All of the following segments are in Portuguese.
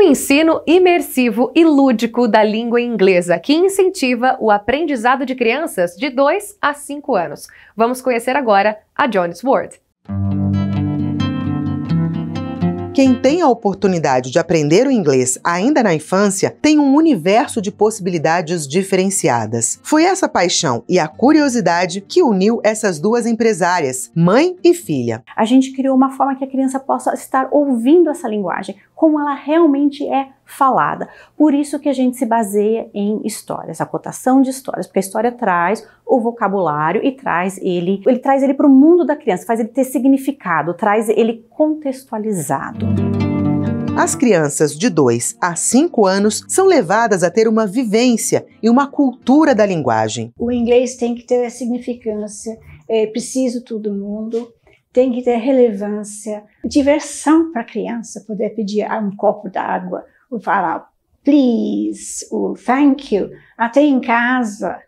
um ensino imersivo e lúdico da língua inglesa que incentiva o aprendizado de crianças de 2 a 5 anos. Vamos conhecer agora a John's Word. Quem tem a oportunidade de aprender o inglês ainda na infância tem um universo de possibilidades diferenciadas. Foi essa paixão e a curiosidade que uniu essas duas empresárias, mãe e filha. A gente criou uma forma que a criança possa estar ouvindo essa linguagem, como ela realmente é falada. Por isso que a gente se baseia em histórias, a cotação de histórias, porque a história traz o vocabulário e traz ele, ele traz ele para o mundo da criança, faz ele ter significado, traz ele contextualizado. As crianças de 2 a 5 anos são levadas a ter uma vivência e uma cultura da linguagem. O inglês tem que ter significância, é preciso todo mundo, tem que ter relevância, diversão para a criança poder pedir um copo d'água, o falar please, o thank you, até em casa.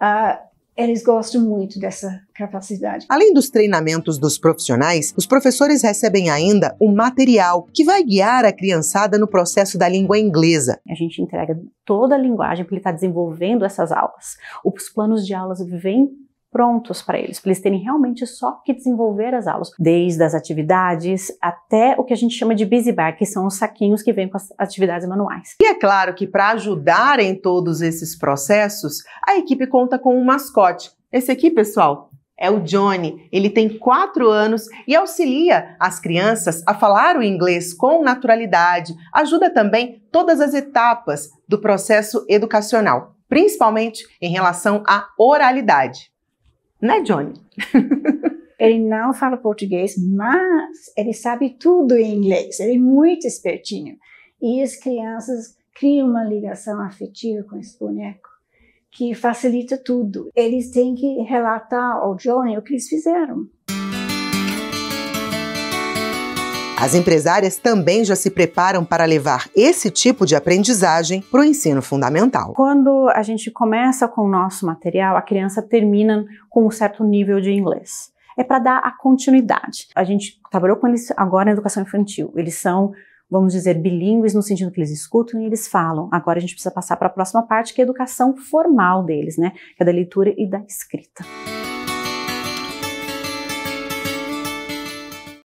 Uh, eles gostam muito dessa capacidade. Além dos treinamentos dos profissionais, os professores recebem ainda um material que vai guiar a criançada no processo da língua inglesa. A gente entrega toda a linguagem que ele está desenvolvendo essas aulas. Os planos de aulas vêm prontos para eles, para eles terem realmente só que desenvolver as aulas, desde as atividades até o que a gente chama de busy bag, que são os saquinhos que vêm com as atividades manuais. E é claro que para ajudar em todos esses processos, a equipe conta com um mascote. Esse aqui, pessoal, é o Johnny. Ele tem quatro anos e auxilia as crianças a falar o inglês com naturalidade. Ajuda também todas as etapas do processo educacional, principalmente em relação à oralidade né, Johnny? ele não fala português, mas ele sabe tudo em inglês. Ele é muito espertinho. E as crianças criam uma ligação afetiva com esse boneco que facilita tudo. Eles têm que relatar ao Johnny o que eles fizeram. As empresárias também já se preparam para levar esse tipo de aprendizagem para o ensino fundamental. Quando a gente começa com o nosso material, a criança termina com um certo nível de inglês. É para dar a continuidade. A gente trabalhou com eles agora na educação infantil. Eles são vamos dizer, bilíngues no sentido que eles escutam e eles falam. Agora a gente precisa passar para a próxima parte, que é a educação formal deles, né? Que é da leitura e da escrita.